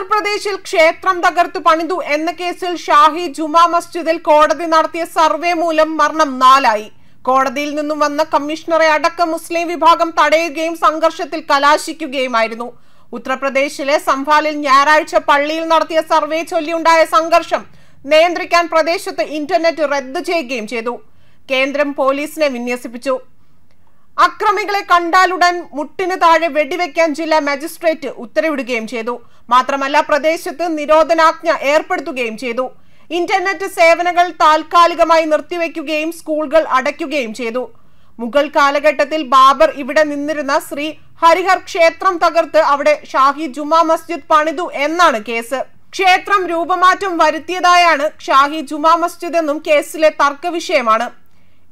ഉത്തർപ്രദേശിൽ ക്ഷേത്രം തകർത്തു പണിതു എന്ന കേസിൽ ഷാഹി ജുമാ മസ്ജിദിൽ കോടതി നടത്തിയ സർവേ മൂലം മരണം നാലായി കോടതിയിൽ നിന്നും വന്ന കമ്മീഷണറെ അടക്കം മുസ്ലിം വിഭാഗം തടയുകയും സംഘർഷത്തിൽ കലാശിക്കുകയുമായിരുന്നു ഉത്തർപ്രദേശിലെ സംഭാലിൽ ഞായറാഴ്ച പള്ളിയിൽ നടത്തിയ സർവേ ചൊല്ലിയുണ്ടായ സംഘർഷം നിയന്ത്രിക്കാൻ പ്രദേശത്ത് ഇന്റർനെറ്റ് റദ്ദു ചെയ്യുകയും ചെയ്തു കേന്ദ്രം പോലീസിനെ വിന്യസിപ്പിച്ചു അക്രമികളെ കണ്ടാലുടൻ മുട്ടിന് താഴെ വെടിവെക്കാൻ ജില്ലാ മജിസ്ട്രേറ്റ് ഉത്തരവിടുകയും ചെയ്തു മാത്രമല്ല പ്രദേശത്ത് നിരോധനാജ്ഞ ഏർപ്പെടുത്തുകയും ചെയ്തു ഇന്റർനെറ്റ് സേവനങ്ങൾ താൽക്കാലികമായി നിർത്തിവെക്കുകയും സ്കൂളുകൾ അടയ്ക്കുകയും ചെയ്തു മുഗൾ കാലഘട്ടത്തിൽ ബാബർ ഇവിടെ നിന്നിരുന്ന ശ്രീ ഹരിഹർ ക്ഷേത്രം തകർത്ത് അവിടെ ഷാഹി ജുമാ മസ്ജിദ് പണിതു എന്നാണ് കേസ് ക്ഷേത്രം രൂപമാറ്റം വരുത്തിയതായാണ് ഷാഹി ജുമാ മസ്ജിദ് എന്നും കേസിലെ തർക്ക വിഷയമാണ്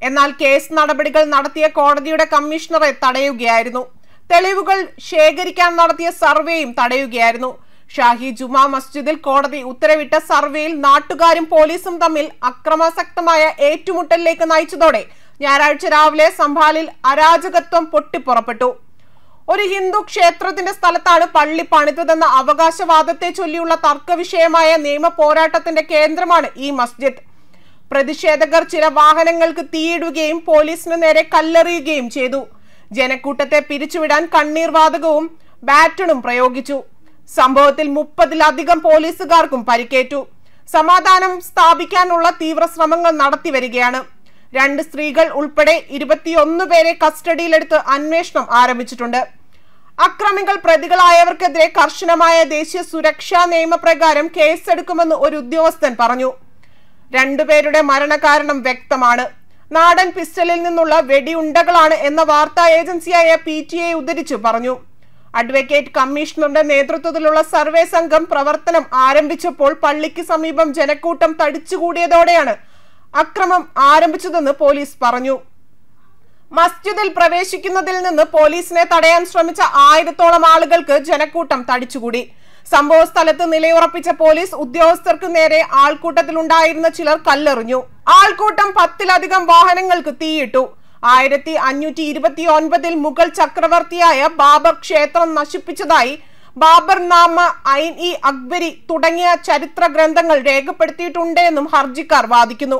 എന്നാൽ കേസ് നടപടികൾ നടത്തിയ കോടതിയുടെ കമ്മീഷണറെ തടയുകയായിരുന്നു തെളിവുകൾ ശേഖരിക്കാൻ നടത്തിയ സർവേയും തടയുകയായിരുന്നു ഷാഹി ജുമാ മസ്ജിദിൽ കോടതി ഉത്തരവിട്ട സർവേയിൽ നാട്ടുകാരും പോലീസും തമ്മിൽ അക്രമാസക്തമായ ഏറ്റുമുട്ടലിലേക്ക് നയിച്ചതോടെ ഞായറാഴ്ച രാവിലെ സംഭാലിൽ അരാജകത്വം പൊട്ടിപ്പുറപ്പെട്ടു ഒരു ഹിന്ദു ക്ഷേത്രത്തിന്റെ സ്ഥലത്താണ് പള്ളി പണിതതെന്ന അവകാശവാദത്തെ ചൊല്ലിയുള്ള തർക്കവിഷയമായ നിയമ പോരാട്ടത്തിന്റെ കേന്ദ്രമാണ് ഈ മസ്ജിദ് പ്രതിഷേധകർ ചില വാഹനങ്ങൾക്ക് തീയിടുകയും പോലീസിന് നേരെ കല്ലെറിയുകയും ചെയ്തു ജനക്കൂട്ടത്തെ പിരിച്ചുവിടാൻ കണ്ണീർ വാതകവും ബാറ്റണും പ്രയോഗിച്ചു സംഭവത്തിൽ മുപ്പതിലധികം പോലീസുകാർക്കും പരിക്കേറ്റു സമാധാനം സ്ഥാപിക്കാനുള്ള തീവ്ര ശ്രമങ്ങൾ നടത്തി വരികയാണ് രണ്ട് സ്ത്രീകൾ ഉൾപ്പെടെ ഇരുപത്തിയൊന്ന് പേരെ കസ്റ്റഡിയിലെടുത്ത് അന്വേഷണം ആരംഭിച്ചിട്ടുണ്ട് അക്രമികൾ പ്രതികളായവർക്കെതിരെ കർശനമായ ദേശീയ സുരക്ഷാ നിയമപ്രകാരം കേസെടുക്കുമെന്ന് ഒരു ഉദ്യോഗസ്ഥൻ പറഞ്ഞു രണ്ടുപേരുടെ മരണകാരണം വ്യക്തമാണ് നാടൻ പിസ്റ്റലിൽ നിന്നുള്ള വെടിയുണ്ടകളാണ് എന്ന വാർത്താ ഏജൻസിയായ പി ടി ഐ ഉദ്ധരിച്ചു പറഞ്ഞു അഡ്വക്കേറ്റ് കമ്മീഷണറുടെ നേതൃത്വത്തിലുള്ള സർവേ സംഘം പ്രവർത്തനം ആരംഭിച്ചപ്പോൾ പള്ളിക്ക് സമീപം ജനക്കൂട്ടം തടിച്ചുകൂടിയതോടെയാണ് അക്രമം ആരംഭിച്ചതെന്ന് പോലീസ് പറഞ്ഞു മസ്ജിദിൽ പ്രവേശിക്കുന്നതിൽ നിന്ന് പോലീസിനെ തടയാൻ ശ്രമിച്ച ആയിരത്തോളം ആളുകൾക്ക് ജനക്കൂട്ടം തടിച്ചുകൂടി സംഭവ സ്ഥലത്ത് നിലയുറപ്പിച്ച പോലീസ് ഉദ്യോഗസ്ഥർക്ക് നേരെ ആൾക്കൂട്ടത്തിലുണ്ടായിരുന്ന ചിലർ കല്ലെറിഞ്ഞു ആൾക്കൂട്ടം പത്തിലധികം വാഹനങ്ങൾക്ക് തീയിട്ടു ആയിരത്തി അഞ്ഞൂറ്റി ഇരുപത്തി ഒൻപതിൽ മുഗൾ ചക്രവർത്തിയായ ബാബർ ക്ഷേത്രം നശിപ്പിച്ചതായി ബാബർ നാമ ഐൻ ഇ അക്ബരി തുടങ്ങിയ ചരിത്ര ഗ്രന്ഥങ്ങൾ രേഖപ്പെടുത്തിയിട്ടുണ്ടെന്നും ഹർജിക്കാർ വാദിക്കുന്നു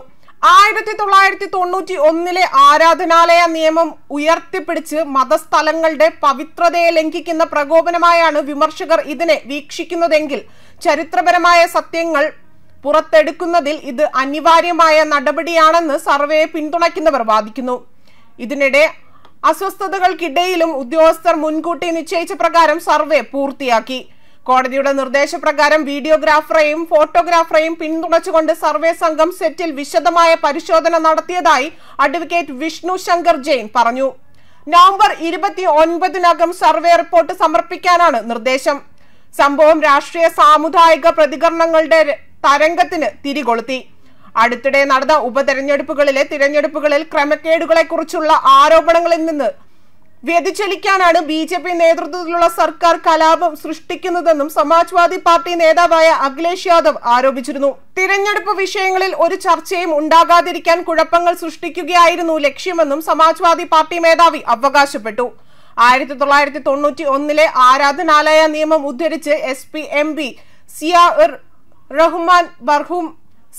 ആയിരത്തി തൊള്ളായിരത്തി തൊണ്ണൂറ്റി ഒന്നിലെ ആരാധനാലയ നിയമം ഉയർത്തിപ്പിടിച്ച് മതസ്ഥലങ്ങളുടെ പവിത്രതയെ ലംഘിക്കുന്ന പ്രകോപനമായാണ് വിമർശകർ ഇതിനെ വീക്ഷിക്കുന്നതെങ്കിൽ ചരിത്രപരമായ സത്യങ്ങൾ പുറത്തെടുക്കുന്നതിൽ ഇത് അനിവാര്യമായ നടപടിയാണെന്ന് സർവേയെ പിന്തുണയ്ക്കുന്നവർ വാദിക്കുന്നു ഇതിനിടെ അസ്വസ്ഥതകൾക്കിടയിലും ഉദ്യോഗസ്ഥർ മുൻകൂട്ടി നിശ്ചയിച്ച പ്രകാരം സർവേ പൂർത്തിയാക്കി കോടതിയുടെ നിർദ്ദേശപ്രകാരം വീഡിയോഗ്രാഫറെയും ഫോട്ടോഗ്രാഫറെയും പിന്തുണച്ചുകൊണ്ട് സർവേ സംഘം സെറ്റിൽ വിശദമായ പരിശോധന നടത്തിയതായി അഡ്വക്കേറ്റ് വിഷ്ണു ശങ്കർ ജെയിൻ പറഞ്ഞു നവംബർ ഇരുപത്തി ഒൻപതിനകം സർവേ റിപ്പോർട്ട് സമർപ്പിക്കാനാണ് നിർദ്ദേശം സംഭവം രാഷ്ട്രീയ സാമുദായിക പ്രതികരണങ്ങളുടെ തരംഗത്തിന് തിരികൊളുത്തി അടുത്തിടെ നടന്ന ഉപതെരഞ്ഞെടുപ്പുകളിലെ തിരഞ്ഞെടുപ്പുകളിൽ ക്രമക്കേടുകളെക്കുറിച്ചുള്ള ആരോപണങ്ങളിൽ നിന്ന് വ്യതിചലിക്കാനാണ് ബി ജെ പി നേതൃത്വത്തിലുള്ള സർക്കാർ കലാപം സൃഷ്ടിക്കുന്നതെന്നും സമാജ്വാദി പാർട്ടി നേതാവായ അഖിലേഷ് യാദവ് ആരോപിച്ചിരുന്നു തിരഞ്ഞെടുപ്പ് വിഷയങ്ങളിൽ ഒരു ചർച്ചയും ഉണ്ടാകാതിരിക്കാൻ കുഴപ്പങ്ങൾ സൃഷ്ടിക്കുകയായിരുന്നു ലക്ഷ്യമെന്നും സമാജ്വാദി പാർട്ടി മേധാവി അവകാശപ്പെട്ടു ആയിരത്തി തൊള്ളായിരത്തി തൊണ്ണൂറ്റി ഒന്നിലെ ആരാധനാലയ നിയമം ഉദ്ധരിച്ച് S P M P Zia Rahman ബർഹൂം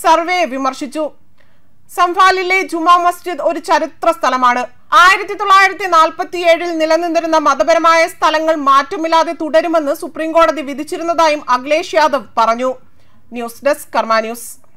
സർവേ വിമർശിച്ചു സംഫാലിലെ ജുമാ മസ്ജിദ് ഒരു ചരിത്ര സ്ഥലമാണ് ആയിരത്തി തൊള്ളായിരത്തി ഏഴിൽ നിലനിന്നിരുന്ന മതപരമായ സ്ഥലങ്ങൾ മാറ്റമില്ലാതെ തുടരുമെന്ന് സുപ്രീംകോടതി വിധിച്ചിരുന്നതായും അഖിലേഷ് യാദവ് പറഞ്ഞു ന്യൂസ് ഡെസ്ക് കർമാന്യൂസ് ന്യൂസ്